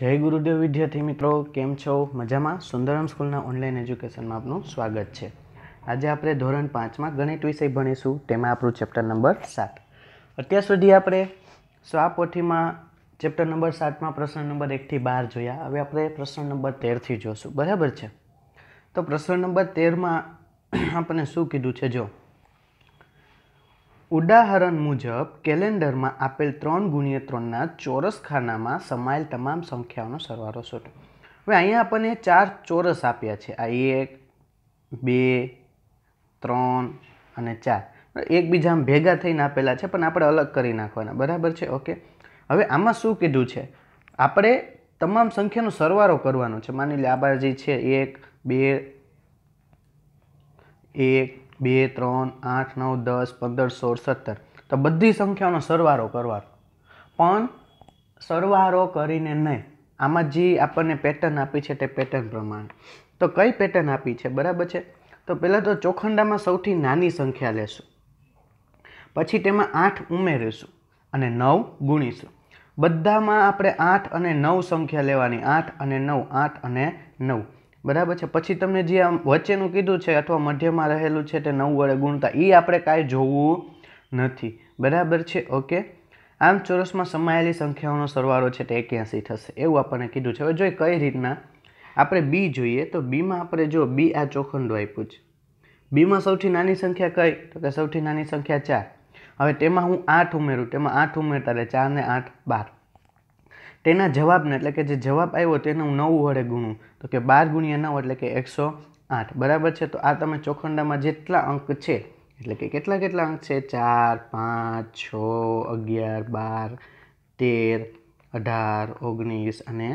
જય ગુરુદેવ વિદ્યાર્થી મિત્રો કેમ છો મજામાં સુંદરમ સ્કૂલના ઓનલાઈન એજ્યુકેશનમાં આપનું સ્વાગત છે આજે આપણે ધોરણ પાંચમાં ગણિત વિષય ભણીશું તેમાં આપણું ચેપ્ટર નંબર સાત અત્યાર સુધી આપણે સ્વાપોથીમાં ચેપ્ટર નંબર સાતમાં પ્રશ્ન નંબર એકથી બાર જોયા હવે આપણે પ્રશ્ન નંબર તેરથી જોશું બરાબર છે તો પ્રશ્ન નંબર તેરમાં આપણને શું કીધું છે જો ઉદાહરણ મુજબ કેલેન્ડરમાં આપેલ ત્રણ ગુણ્ય ત્રણના ચોરસ ખાનામાં સમાયેલ તમામ સંખ્યાઓનો સરવાળો શોધો હવે અહીંયા આપણને ચાર ચોરસ આપ્યા છે આ એક બે ત્રણ અને ચાર એકબીજામાં ભેગા થઈને આપેલા છે પણ આપણે અલગ કરી નાખવાના બરાબર છે ઓકે હવે આમાં શું કીધું છે આપણે તમામ સંખ્યાનો સરવારો કરવાનો છે માની લે આ છે એક બે એક બે ત્રણ આઠ નવ દસ પંદર સોળ સત્તર તો બધી સંખ્યાઓનો સરવારો કરવાનો પણ સરવારો કરીને નહીં આમાં જે આપણને પેટર્ન આપી છે તે પેટર્ન પ્રમાણે તો કઈ પેટર્ન આપી છે બરાબર છે તો પહેલાં તો ચોખંડામાં સૌથી નાની સંખ્યા લેશું પછી તેમાં આઠ ઉમેરીશું અને નવ ગુણીશું બધામાં આપણે આઠ અને નવ સંખ્યા લેવાની આઠ અને નવ આઠ અને નવ બરાબર છે પછી તમને જે આમ વચ્ચેનું કીધું છે અથવા મધ્યમાં રહેલું છે તે નવ વડે ગુણતા એ આપણે કાંઈ જોવું નથી બરાબર છે ઓકે આમ ચોરસમાં સમાયેલી સંખ્યાઓનો સરવાળો છે તે એક્યાસી થશે એવું આપણને કીધું છે હવે જોઈએ કઈ રીતના આપણે બી જોઈએ તો બીમાં આપણે જો બી આ ચોખંડો આપ્યું છે બીમાં સૌથી નાની સંખ્યા કઈ તો કે સૌથી નાની સંખ્યા ચાર હવે તેમાં હું આઠ ઉમેરું તેમાં આઠ ઉમેરતા રહે ચાર ને આઠ બાર તેના જવાબને એટલે કે જે જવાબ આવ્યો તેને હું નવ વડે ગુણું તો કે બાર ગુણ્યા નવ એટલે કે એકસો આઠ બરાબર છે તો આ તમે ચોખંડામાં જેટલા અંક છે એટલે કે કેટલા કેટલા અંક છે ચાર પાંચ છ અગિયાર બાર તેર અઢાર ઓગણીસ અને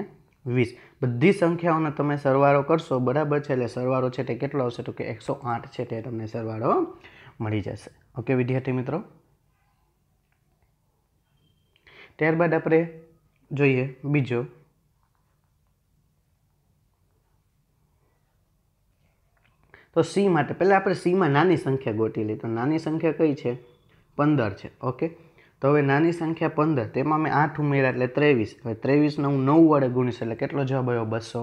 વીસ બધી સંખ્યાઓનો તમે સરવાળો કરશો બરાબર છે એટલે સરવારો છે તે કેટલો આવશે તો કે એકસો આઠ છે તે તમને સરવાળો મળી જશે ઓકે વિદ્યાર્થી મિત્રો ત્યારબાદ આપણે જોઈએ બીજો તો સી માટે પહેલાં આપણે સીમાં નાની સંખ્યા ગોતી લઈએ તો નાની સંખ્યા કઈ છે પંદર છે ઓકે તો હવે નાની સંખ્યા પંદર તેમાં મેં આઠ ઉમેર્યા એટલે ત્રેવીસ હવે ત્રેવીસને હું નવ વડે ગુણીશ એટલે કેટલો જવાબ આવ્યો બસો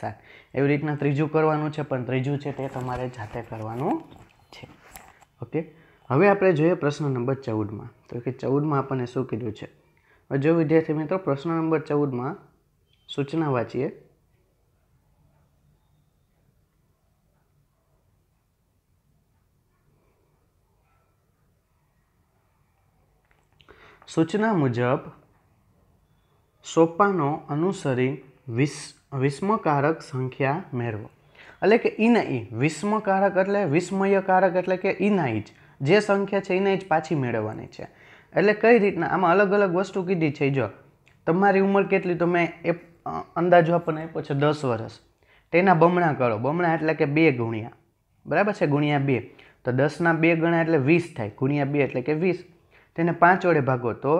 સાત એવી રીતના ત્રીજું કરવાનું છે પણ ત્રીજું છે તે તમારે જાતે કરવાનું છે ઓકે હવે આપણે જોઈએ પ્રશ્ન નંબર ચૌદમાં તો કે ચૌદમાં આપણને શું કીધું છે જો વિદ્યાર્થી મિત્રો પ્રશ્ન નંબર ચૌદમાં સૂચના વાંચીએ સૂચના મુજબ સોપાનો અનુસરી વિસ વિસ્મકારક સંખ્યા મેળવો એટલે કે ઈના ઈ વિસ્મકારક એટલે વિસ્મયકારક એટલે કે ઇનાઈ જ જે સંખ્યા છે એના જ પાછી મેળવવાની છે એટલે કઈ રીતના આમાં અલગ અલગ વસ્તુ કીધી છે જો તમારી ઉંમર કેટલી તો મેં એ અંદાજો આપણને આપ્યો છે દસ વર્ષ તેના બમણા કરો બમણા એટલે કે બે ગુણ્યા બરાબર છે ગુણ્યા બે તો દસના બે ગણા એટલે વીસ થાય ગુણ્યા બે એટલે કે વીસ તેને પાંચ વડે ભાગો તો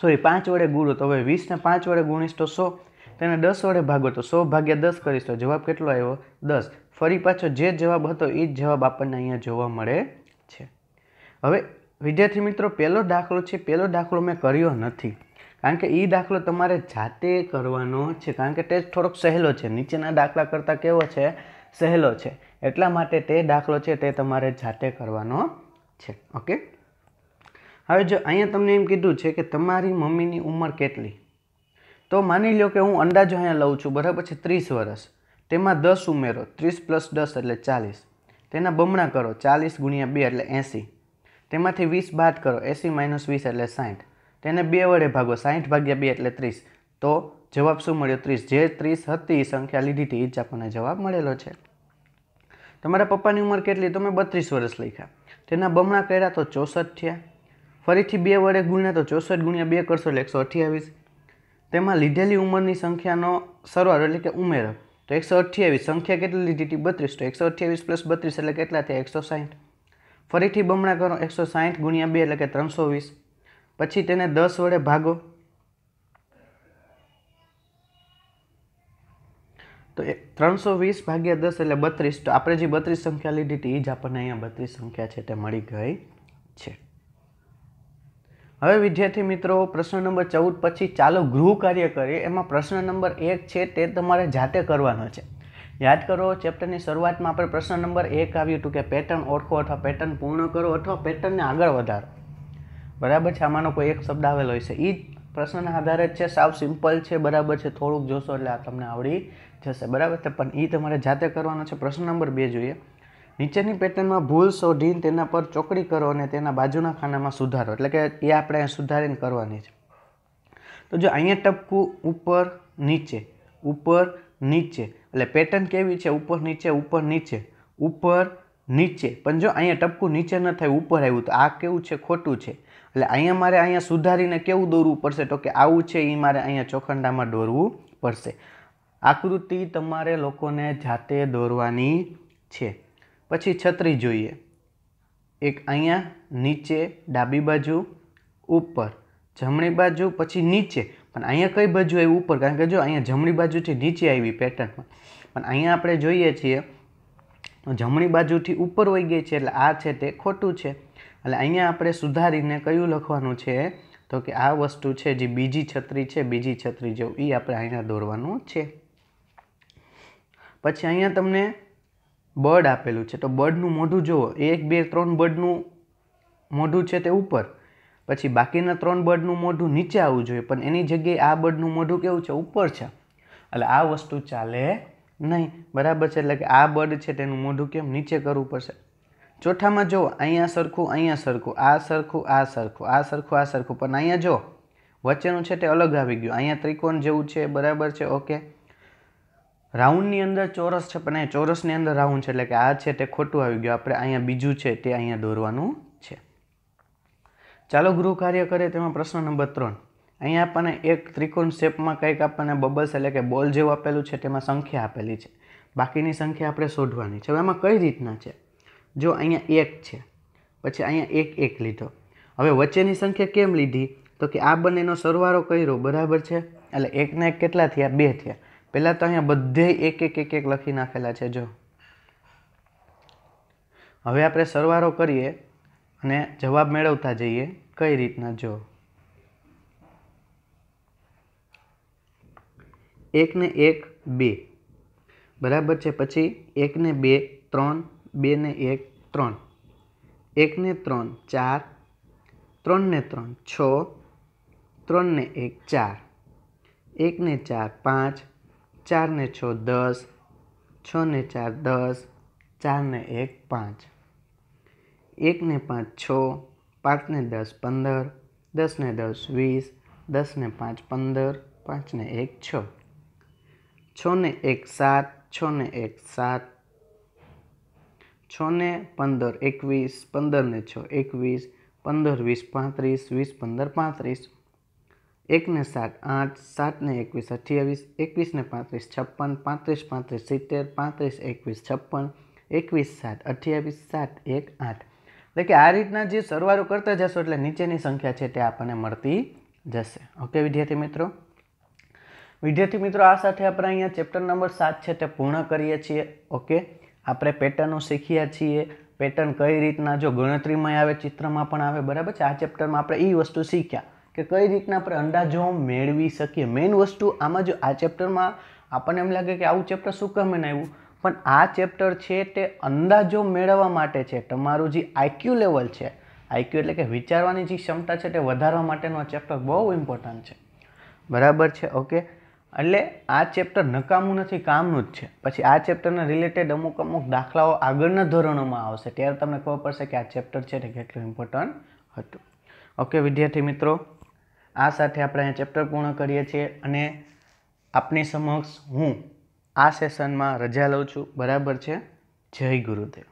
સોરી પાંચ વડે ગુણો તો હવે વીસને પાંચ વડે ગુણીશ તો સો તેને દસ વડે ભાગો તો સો ભાગ્યા દસ કરીશ તો જવાબ કેટલો આવ્યો દસ ફરી પાછો જે જવાબ હતો એ જ જવાબ આપણને અહીંયા જોવા મળે છે હવે વિદ્યાર્થી મિત્રો પહેલો દાખલો છે પહેલો દાખલો મેં કર્યો નથી કારણ કે એ દાખલો તમારે જાતે કરવાનો છે કારણ કે તે થોડોક સહેલો છે નીચેના દાખલા કરતાં કેવો છે સહેલો છે એટલા માટે તે દાખલો છે તે તમારે જાતે કરવાનો છે ઓકે હવે જો અહીંયા તમને એમ કીધું છે કે તમારી મમ્મીની ઉંમર કેટલી તો માની લો કે હું અંદાજો અહીંયા લઉં છું બરાબર છે ત્રીસ વર્ષ તેમાં દસ ઉમેરો ત્રીસ પ્લસ દસ એટલે ચાલીસ તેના બમણા કરો ચાલીસ ગુણ્યા બે એટલે એંસી તેમાંથી વીસ બાદ કરો એસી માઇનસ વીસ એટલે સાઠ તેને બે વડે ભાગો સાઠ ભાગ્યા બે એટલે ત્રીસ તો જવાબ શું મળ્યો ત્રીસ જે ત્રીસ હતી એ સંખ્યા લીધી હતી એ જ આપણને જવાબ મળેલો છે તમારા પપ્પાની ઉંમર કેટલી તમે બત્રીસ વર્ષ લખ્યા તેના બમણા કર્યા તો ચોસઠ થયા ફરીથી બે વડે ગુણ્યા તો ચોસઠ ગુણ્યા બે કરશો એટલે એકસો અઠ્યાવીસ તેમાં લીધેલી ઉંમરની સંખ્યાનો સરવાળો એટલે કે ઉમેરો તો એકસો અઠ્યાવીસ સંખ્યા કેટલી લીધી હતી બત્રીસ તો એકસો અઠ્યાવીસ પ્લસ બત્રીસ એટલે કેટલા થયા એકસો સાઠ ફરીથી બમણા કરો એકસો સાહીઠ ગુણ્યા બે એટલે કે ત્રણસો વીસ પછી તેને દસ વડે ભાગો તો એ ત્રણસો વીસ ભાગ્યા દસ એટલે બત્રીસ તો આપણે જે બત્રીસ સંખ્યા લીધી હતી એ જ આપણને અહીંયા બત્રીસ સંખ્યા છે તે મળી ગઈ છે હવે વિદ્યાર્થી મિત્રો પ્રશ્ન નંબર ચૌદ પછી ચાલો ગૃહ કાર્ય કરીએ એમાં પ્રશ્ન નંબર એક છે તે તમારે જાતે કરવાનો છે યાદ કરો ચેપ્ટરની શરૂઆતમાં આપણે પ્રશ્ન નંબર એક આવ્યું હતું કે પેટર્ન ઓળખો અથવા પેટર્ન પૂર્ણ કરો અથવા પેટર્નને આગળ વધારો બરાબર છે આમાંનો કોઈ એક શબ્દ આવેલો હોય છે એ જ પ્રશ્નના આધારે જ છે સાવ સિમ્પલ છે બરાબર છે થોડુંક જોશો એટલે આ તમને આવડી જશે બરાબર છે પણ એ તમારે જાતે કરવાનો છે પ્રશ્ન નંબર બે જોઈએ નીચેની પેટર્નમાં ભૂલ શોધીને તેના પર ચોકડી કરો અને તેના બાજુના ખાનામાં સુધારો એટલે કે એ આપણે સુધારીને કરવાની છે તો જો અહીંયા ટપકું ઉપર નીચે ઉપર નીચે એટલે પેટર્ન કેવી છે ઉપર નીચે ઉપર નીચે ઉપર નીચે પણ જો અહીંયા ટપકું નીચે ન થાય ઉપર આવ્યું તો આ કેવું છે ખોટું છે એટલે અહીંયા મારે અહીંયા સુધારીને કેવું દોરવું પડશે તો કે આવું છે એ મારે અહીંયા ચોખંડામાં દોરવું પડશે આકૃતિ તમારે લોકોને જાતે દોરવાની છે પછી છત્રી જોઈએ એક અહીંયા નીચે ડાબી બાજુ ઉપર જમણી બાજુ પછી નીચે પણ અહીંયા કઈ બાજુ આવ્યું ઉપર કારણ કે જો અહીંયા જમણી બાજુથી નીચે આવી પેટર્નમાં પણ અહીંયા આપણે જોઈએ છીએ જમણી બાજુથી ઉપર વહી ગઈ છે એટલે આ છે તે ખોટું છે એટલે અહીંયા આપણે સુધારીને કયું લખવાનું છે તો કે આ વસ્તુ છે જે બીજી છત્રી છે બીજી છત્રી જેવું એ આપણે અહીંયા દોરવાનું છે પછી અહીંયા તમને બર્ડ આપેલું છે તો બર્ડનું મોઢું જુઓ એક બે ત્રણ બર્ડનું મોઢું છે તે ઉપર પછી બાકીના ત્રણ બર્ડનું મોઢું નીચે આવવું જોઈએ પણ એની જગ્યાએ આ બર્ડનું મોઢું કેવું છે ઉપર છે એટલે આ વસ્તુ ચાલે નહીં બરાબર છે એટલે કે આ બર્ડ છે તેનું મોઢું કેમ નીચે કરવું પડશે ચોથામાં જો અહીંયા સરખું અહીંયા સરખું આ સરખું આ સરખું આ સરખું આ સરખું પણ અહીંયા જો વચ્ચેનું છે તે અલગ આવી ગયું અહીંયા ત્રિકોણ જેવું છે બરાબર છે ઓકે રાઉન્ડની અંદર ચોરસ છે પણ અહીંયા ચોરસની અંદર રાઉન્ડ છે એટલે કે આ છે તે ખોટું આવી ગયું આપણે અહીંયા બીજું છે તે અહીંયા દોરવાનું ચાલો ગૃહ કાર્ય કરે તેમાં પ્રશ્ન નંબર ત્રણ અહીંયા આપણને એક ત્રિકોણ શેપમાં કંઈક આપણને બબલ્સ એટલે કે બોલ જેવું આપેલું છે તેમાં સંખ્યા આપેલી છે બાકીની સંખ્યા આપણે શોધવાની છે હવે આમાં કઈ રીતના છે જો અહીંયા એક છે પછી અહીંયા એક એક લીધો હવે વચ્ચેની સંખ્યા કેમ લીધી તો કે આ બંનેનો સરવાળો કર્યો બરાબર છે એટલે એકના એક કેટલા થયા બે થયા પહેલાં તો અહીંયા બધે એક એક એક એક લખી નાખેલા છે જો હવે આપણે સરવારો કરીએ અને જવાબ મેળવતા જઈએ કઈ રીતના જો એકને એક બે બરાબર છે પછી એકને બે ત્રણ બેને એક ત્રણ એકને ત્રણ ચાર ત્રણને ત્રણ છ ત્રણને એક ચાર એકને ચાર પાંચ ચારને છ દસ છને ચાર દસ ચારને એક પાંચ એકને પાંચ છ પાંચને દસ પંદર દસને દસ વીસ દસને પાંચ પંદર પાંચને એક છ છને એક સાત છને એક સાત છને પંદર એકવીસ પંદરને છ એકવીસ પંદર વીસ પાંત્રીસ વીસ પંદર પાંત્રીસ એકને સાત આઠ સાતને એકવીસ અઠ્યાવીસ એકવીસને પાંત્રીસ છપ્પન પાંત્રીસ પાંત્રીસ સિત્તેર પાંત્રીસ એકવીસ છપ્પન એકવીસ સાત અઠ્યાવીસ સાત એક આઠ એટલે કે આ રીતના જે સરવારો કરતા જશો એટલે નીચેની સંખ્યા છે તે આપણને મળતી જશે ઓકે વિદ્યાર્થી મિત્રો વિદ્યાર્થી મિત્રો આ સાથે આપણે અહીંયા ચેપ્ટર નંબર સાત છે તે પૂર્ણ કરીએ છીએ ઓકે આપણે પેટર્નો શીખ્યા છીએ પેટર્ન કઈ રીતના જો ગણતરીમાં આવે ચિત્રમાં પણ આવે બરાબર છે આ ચેપ્ટરમાં આપણે એ વસ્તુ શીખ્યા કે કઈ રીતના આપણે અંદાજો મેળવી શકીએ મેઇન વસ્તુ આમાં જો આ ચેપ્ટરમાં આપણને એમ લાગે કે આવું ચેપ્ટર શું કામ બનાવ્યું પણ આ ચેપ્ટર છે તે અંદાજો મેળવવા માટે છે તમારું જે આઈક્યુ લેવલ છે આઈક્યુ એટલે કે વિચારવાની જે ક્ષમતા છે તે વધારવા માટેનો આ ચેપ્ટર બહુ ઇમ્પોર્ટન્ટ છે બરાબર છે ઓકે એટલે આ ચેપ્ટર નકામું નથી કામનું જ છે પછી આ ચેપ્ટરના રિલેટેડ અમુક અમુક દાખલાઓ આગળના ધોરણોમાં આવશે ત્યારે તમને ખબર પડશે કે આ ચેપ્ટર છે તે કેટલું ઇમ્પોર્ટન્ટ હતું ઓકે વિદ્યાર્થી મિત્રો આ સાથે આપણે અહીંયા ચેપ્ટર પૂર્ણ કરીએ છીએ અને આપની સમક્ષ હું આ સેશનમાં રજા લઉં છું બરાબર છે જય ગુરુદેવ